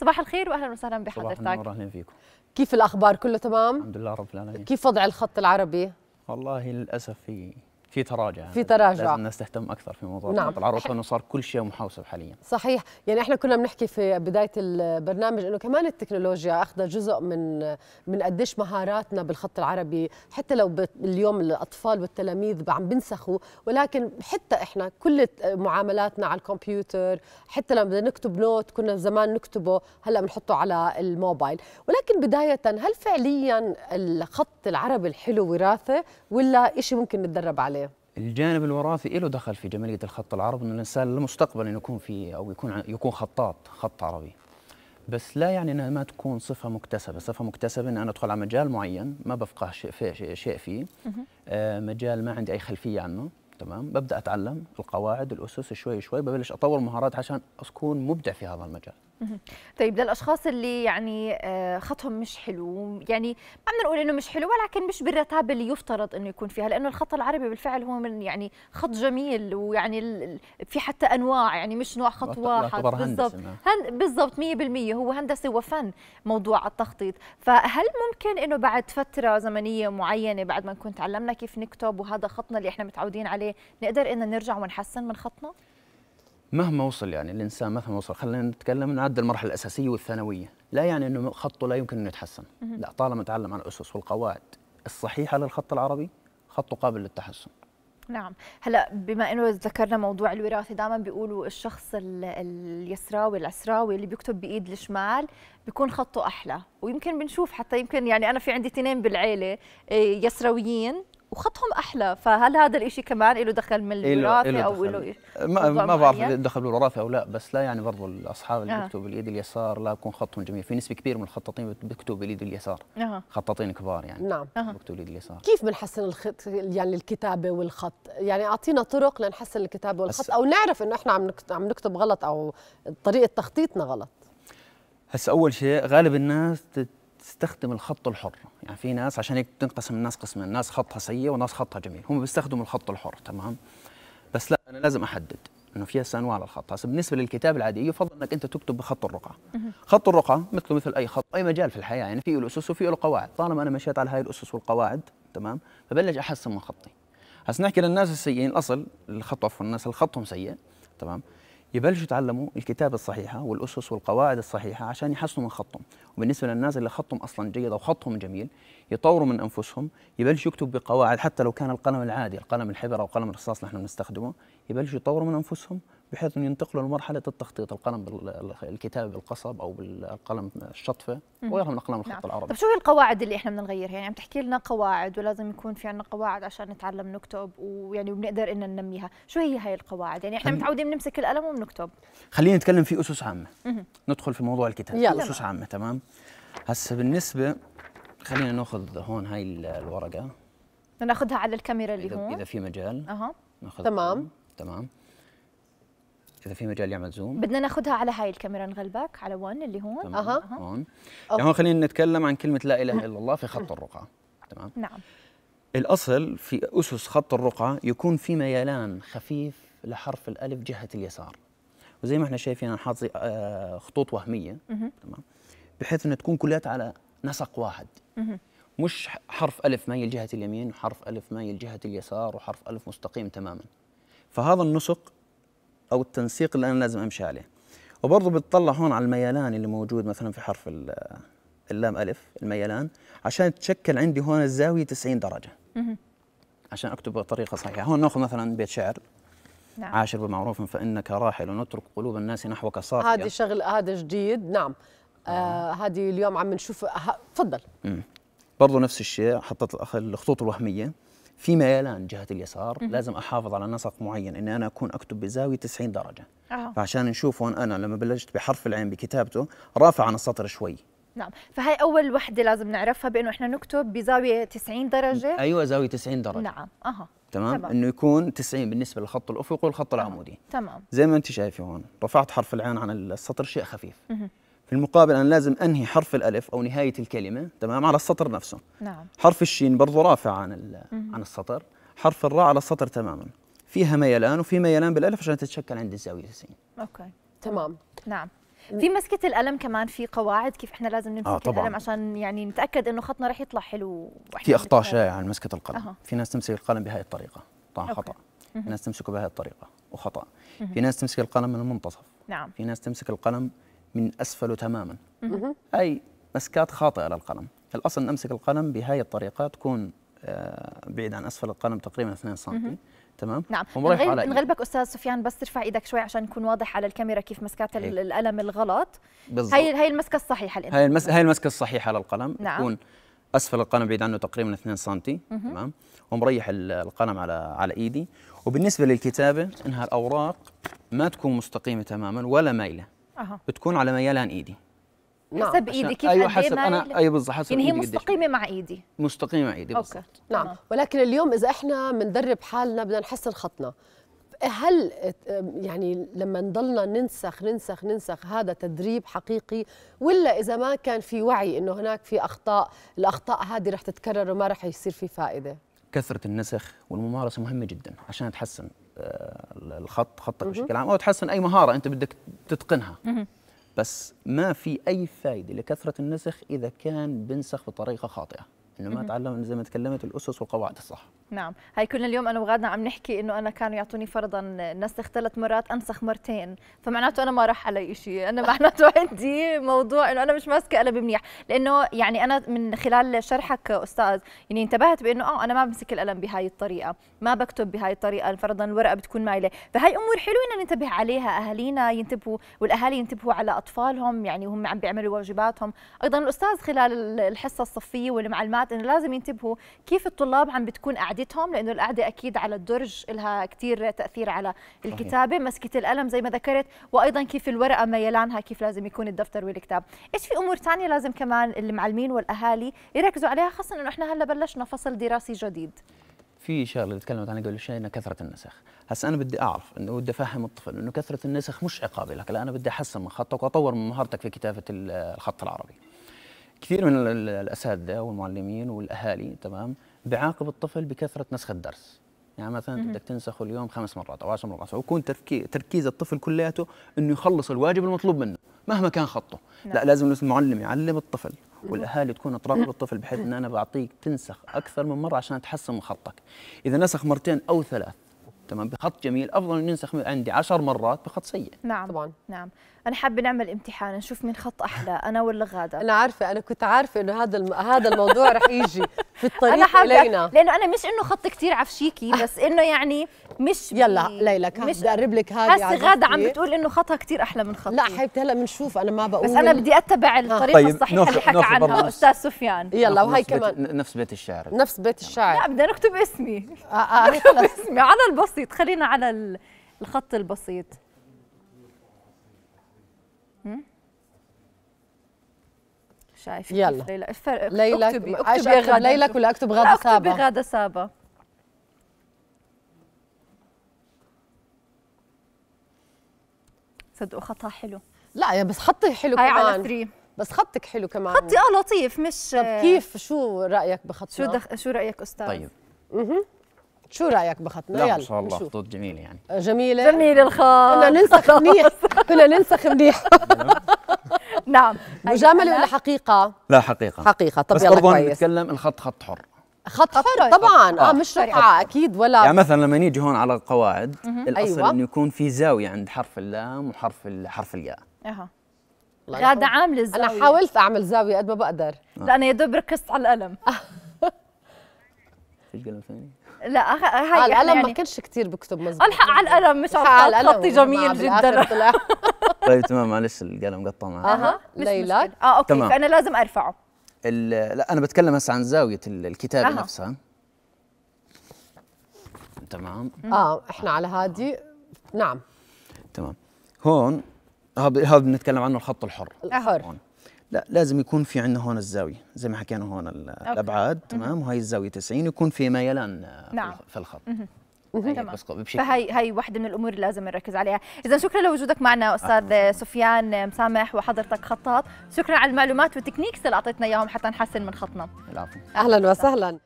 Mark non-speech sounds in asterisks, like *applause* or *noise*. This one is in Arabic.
صباح الخير واهلا وسهلا بحضرتك صباح النور فيكم كيف الاخبار كله تمام الحمد لله رب العالمين كيف وضع الخط العربي والله للاسف في في تراجع في تراجع لازم الناس تهتم اكثر في موضوع نعم. العروض لانه صار كل شيء محوسب حاليا صحيح يعني احنا كنا بنحكي في بدايه البرنامج انه كمان التكنولوجيا اخذت جزء من من قديش مهاراتنا بالخط العربي حتى لو اليوم الاطفال والتلاميذ عم بنسخوا ولكن حتى احنا كل معاملاتنا على الكمبيوتر حتى لما بدنا نكتب نوت كنا زمان نكتبه هلا بنحطه على الموبايل ولكن بدايه هل فعليا الخط العربي الحلو وراثه ولا شيء ممكن نتدرب عليه الجانب الوراثي له دخل في جماليه الخط العربي انه الانسان للمستقبل أن يكون في او يكون يكون خطاط خط عربي بس لا يعني انها ما تكون صفه مكتسبه، صفه مكتسبه ان انا ادخل على مجال معين ما بفقه شيء فيه, آه، مجال ما عندي اي خلفيه عنه تمام ببدا اتعلم القواعد الاسس شوي شوي ببلش اطور مهارات عشان اكون مبدع في هذا المجال طيب للاشخاص اللي يعني آه، خطهم مش حلو يعني ما بدنا نقول انه مش حلو ولكن مش بالرتابه اللي يفترض انه يكون فيها لانه الخط العربي بالفعل هو من يعني خط جميل ويعني في حتى انواع يعني مش نوع خط واحد بالضبط نعم. بالضبط 100% هو هندسه وفن موضوع التخطيط فهل ممكن انه بعد فتره زمنيه معينه بعد ما نكون تعلمنا كيف نكتب وهذا خطنا اللي احنا متعودين عليه عليه نقدر ان نرجع ونحسن من خطنا مهما وصل يعني الانسان مهما وصل خلينا نتكلم نعدي المرحله الاساسيه والثانويه لا يعني انه خطه لا يمكن انه يتحسن لا طالما تعلم عن الاسس والقواعد الصحيحه للخط العربي خطه قابل للتحسن نعم هلا بما انه ذكرنا موضوع الوراثه دائما بيقولوا الشخص اليسراوي العسراوي اللي بيكتب بايد الشمال بيكون خطه احلى ويمكن بنشوف حتى يمكن يعني انا في عندي اثنين بالعيله إيه، يسراويين وخطهم احلى فهل هذا الشيء كمان له دخل من الوراثه او له إيه؟ ما, ما بعرف دخل بالوراثه او لا بس لا يعني برضه الاصحاب اللي آه. بيكتبوا باليد اليسار لا يكون خطهم جميل في نسبه كبيره من الخطاطين بيكتبوا باليد اليسار آه. خطاطين كبار يعني نعم آه. بيكتبوا باليد اليسار كيف بنحسن الخط يعني الكتابه والخط يعني اعطينا طرق لنحسن الكتابه والخط او نعرف انه احنا عم عم نكتب غلط او طريقه تخطيطنا غلط هسه اول شيء غالب الناس تستخدم الخط الحر يعني في ناس عشان هيك تنقسم الناس قسمين ناس خطها سيء وناس خطها جميل هم بيستخدموا الخط الحر تمام بس لا انا لازم احدد انه في هسه انواع للخط هسه بالنسبه للكتاب العادي يفضل انك انت تكتب بخط الرقعه خط الرقعه مثله مثل اي خط اي مجال في الحياه يعني فيه الاسس اسس له قواعد طالما انا مشيت على هاي الاسس والقواعد تمام فبلش احسن من خطي هسه نحكي للناس السيئين الاصل الخط عفوا الناس اللي خطهم سيء تمام يبلشوا يتعلموا الكتابة الصحيحة والأسس والقواعد الصحيحة عشان يحسنوا من خطهم وبالنسبة للناس اللي خطهم أصلا جيد أو خطهم جميل يطوروا من أنفسهم يبلشوا يكتب بقواعد حتى لو كان القلم العادي القلم الحبر أو قلم الرصاص نحن نستخدمه يبلشوا يطوروا من أنفسهم بحيث انه ينتقلوا لمرحله التخطيط القلم الكتابه بالقصب او بالقلم الشطفه وغيرها من اقلام الخط نعم. العربي طيب شو هي القواعد اللي احنا بدنا نغيرها يعني عم تحكي لنا قواعد ولازم يكون في عندنا قواعد عشان نتعلم نكتب ويعني وبنقدر ان ننميها شو هي هاي القواعد يعني احنا متعودين بنمسك القلم وبنكتب خلينا نتكلم في اسس عامه ندخل في موضوع الكتاب يلا. اسس عامه تمام هسه بالنسبه خلينا ناخذ هون هاي الورقه ناخذها على الكاميرا اللي إذا هون اذا في مجال اها تمام تمام اذا في مجال يعمل زوم بدنا ناخذها على هاي الكاميرا نغلبك على 1 اللي هون اها هون يعني هون خلينا نتكلم عن كلمه لا اله الا الله في خط *laughs* الرقعه تمام نعم الاصل في اسس خط الرقعه يكون في ميلان خفيف لحرف الالف جهه اليسار وزي ما احنا شايفين انا حاطط آه، خطوط وهميه تمام بحيث انها تكون كلها على نسق واحد مش حرف الف مايل جهه اليمين وحرف الف مايل جهه اليسار وحرف الف مستقيم تماما فهذا النسق او التنسيق اللي انا لازم امشي عليه وبرضه بتطلع هون على الميلان اللي موجود مثلا في حرف اللام الف الميلان عشان تشكل عندي هون الزاويه 90 درجه عشان اكتب بطريقه صحيحه هون ناخذ مثلا بيت شعر نعم. عاشر بمعروف فانك راحل ونترك قلوب الناس نحوك صافيه هذه شغل هذا جديد نعم, آه، نعم. هذه آه اليوم عم نشوف آه، تفضل برضه نفس الشيء حطيت الخطوط الوهميه في ميلان جهه اليسار مم. لازم احافظ على نسق معين اني انا اكون اكتب بزاويه 90 درجه آه. فعشان نشوف هون انا لما بلشت بحرف العين بكتابته رافع عن السطر شوي نعم فهي اول وحده لازم نعرفها بانه احنا نكتب بزاويه 90 درجه ايوه زاويه 90 درجه نعم اها تمام؟, تمام انه يكون 90 بالنسبه للخط الافقي والخط العمودي تمام زي ما انت شايفه هون رفعت حرف العين عن السطر شيء خفيف مم. في المقابل أنا لازم أنهي حرف الألف أو نهاية الكلمة تمام على السطر نفسه نعم. حرف الشين برضه رافع عن عن السطر حرف الراء على السطر تماما فيها ميلان وفي ميلان بالألف عشان تتشكل عند الزاوية السين أوكي تمام نعم في مسكة القلم كمان في قواعد كيف احنا لازم نمسك آه طبعًا. القلم عشان يعني نتأكد انه خطنا رح يطلع حلو في اخطاء شائعة عن مسكة القلم أه. في ناس تمسك القلم بهذه الطريقة طبعا خطأ في ناس تمسكه بهذه الطريقة وخطأ في ناس تمسك القلم من المنتصف نعم في ناس تمسك القلم من اسفله تماما اي مسكات خاطئه للقلم الاصل نمسك القلم بهذه الطريقه تكون آه، بعيد عن اسفل القلم تقريبا 2 سم تمام نعم نغلبك استاذ سفيان بس ترفع ايدك شوي عشان يكون واضح على الكاميرا كيف مسكات هي. إيه. القلم الغلط بالزبط. هاي هي المسكه الصحيحه الان هاي المس... هاي المسكه الصحيحه للقلم نعم. تكون اسفل القلم بعيد عنه تقريبا 2 سم تمام ومريح القلم على على ايدي وبالنسبه للكتابه انها الاوراق ما تكون مستقيمه تماما ولا مايله أه. بتكون على ميلان ايدي نعم. حسب ايدي كيف ايوه إيه حسب انا اي أيوة، بالظبط حسب يعني هي مستقيمه مع ايدي مستقيمه مع ايدي بالظبط نعم آه. ولكن اليوم اذا احنا بندرب حالنا بدنا نحسن خطنا هل يعني لما نضلنا ننسخ ننسخ ننسخ هذا تدريب حقيقي ولا اذا ما كان في وعي انه هناك في اخطاء الاخطاء هذه رح تتكرر وما رح يصير في فائده كثره النسخ والممارسه مهمه جدا عشان تحسن آه، الخط خطك بشكل عام او تحسن اي مهاره انت بدك تتقنها بس ما في اي فائده لكثره النسخ اذا كان بنسخ بطريقه خاطئه انه ما تعلم زي ما تكلمت الاسس والقواعد الصح نعم هاي كلنا اليوم انا وغادنا عم نحكي انه انا كانوا يعطوني فرضا نسخ ثلاث مرات انسخ مرتين فمعناته انا ما راح علي شيء انا *laughs* معناته عندي موضوع انه انا مش ماسكه قلب منيح لانه يعني انا من خلال شرحك استاذ يعني انتبهت بانه اه انا ما بمسك القلم بهاي الطريقه ما بكتب بهاي الطريقه فرضا الورقه بتكون مايله فهي امور حلوه ننتبه عليها اهالينا ينتبهوا والاهالي ينتبهوا على اطفالهم يعني وهم عم بيعملوا واجباتهم ايضا الاستاذ خلال الحصه الصفيه والمعلمات انه لازم ينتبهوا كيف الطلاب عم بتكون قاعدين قعدتهم لانه القعده اكيد على الدرج لها كثير تاثير على الكتابه صحيح. مسكه القلم زي ما ذكرت وايضا كيف الورقه ميلانها كيف لازم يكون الدفتر والكتاب ايش في امور ثانيه لازم كمان المعلمين والاهالي يركزوا عليها خاصه انه احنا هلا بلشنا فصل دراسي جديد في شغله تكلمت عنها قبل شوي انه كثره النسخ، هسه انا بدي اعرف انه بدي افهم الطفل انه كثره النسخ مش عقاب لك، لا انا بدي احسن من خطك واطور من مهارتك في كتابه الخط العربي. كثير من الاساتذه والمعلمين والاهالي تمام بعاقب الطفل بكثره نسخ الدرس يعني مثلا بدك تنسخه اليوم خمس مرات او عشر مرات ويكون تركيز الطفل كلياته انه يخلص الواجب المطلوب منه مهما كان خطه لا, نعم. لا لازم المعلم يعلم الطفل والاهالي تكون تراقب *laughs* الطفل بحيث ان انا بعطيك تنسخ اكثر من مره عشان تحسن من خطك اذا نسخ مرتين او ثلاث تمام بخط جميل افضل من ننسخ عندي عشر مرات بخط سيء نعم طبعا نعم انا حابه نعمل امتحان نشوف مين خط احلى انا ولا غاده انا عارفه انا كنت عارفه انه هذا الم... هذا الموضوع رح يجي في الطريق أنا حابة الينا لانه انا مش انه خط كثير عفشيكي بس انه يعني مش *laughs* يلا ليلى مش بدي اقرب لك هذه بس غاده عم بتقول انه خطها كثير احلى من خطي لا حبيبتي هلا بنشوف انا ما بقول بس انا بدي اتبع آه. الطريقه طيب الصحيحه اللي حكى عنها استاذ سفيان يلا وهي كمان نفس بيت الشاعر نفس بيت الشاعر لا بدنا نكتب اسمي آه، آه. *laughs* اسمي على البسيط البسيط خلينا على الخط البسيط شايف يلا ليلى افرق ليلى اكتبي اكتبي ليلك ولا اكتب غاده سابا اكتبي غاده سابا صدقوا خطها حلو لا يا بس خطي حلو هاي كمان على 3 بس خطك حلو كمان خطي اه لطيف مش طب كيف شو رايك بخطنا شو دخ... شو رايك استاذ طيب اها شو رايك بخطنا لا ما شاء الله خطوط جميله يعني جميله جميله الخط كنا ننسخ منيح كنا ننسخ منيح نعم مجامله ولا حقيقه لا حقيقه حقيقه طب بس يلا كويس نتكلم الخط خط حر خط حر طبعا اه, آه مش طيب. رقعة اكيد ولا يعني مثلا لما نيجي هون على القواعد الاصل أيوة. انه يكون في زاويه عند حرف اللام وحرف حرف الياء اها غادة عاملة الزاوية أنا حاولت أعمل زاوية قد ما بقدر لأ أنا يا دوب ركزت على القلم آه. في قلم ثاني؟ لا هاي على القلم يعني... ما كانش كثير بكتب مزبوط الحق على القلم مش على القلم خطي جميل جدا *laughs* طيب تمام معلش القلم قطع معي اها ليلى اه اوكي تمام. فانا لازم ارفعه لا انا بتكلم هسه عن زاويه الكتابه أه. نفسها تمام اه احنا على هادي نعم تمام هون هذا بنتكلم عنه الخط الحر الحر لا لازم يكون في عندنا هون الزاويه زي ما حكينا هون الابعاد تمام وهي الزاويه 90 يكون في ميلان آه، نعم. في الخط تمام فهي هي واحدة من الأمور اللي لازم نركز عليها، إذا شكرا لوجودك معنا أستاذ سفيان مسامح وحضرتك خطاط، شكرا على المعلومات والتكنيكس اللي أعطيتنا إياهم حتى نحسن من خطنا. العفو أهلا وسهلا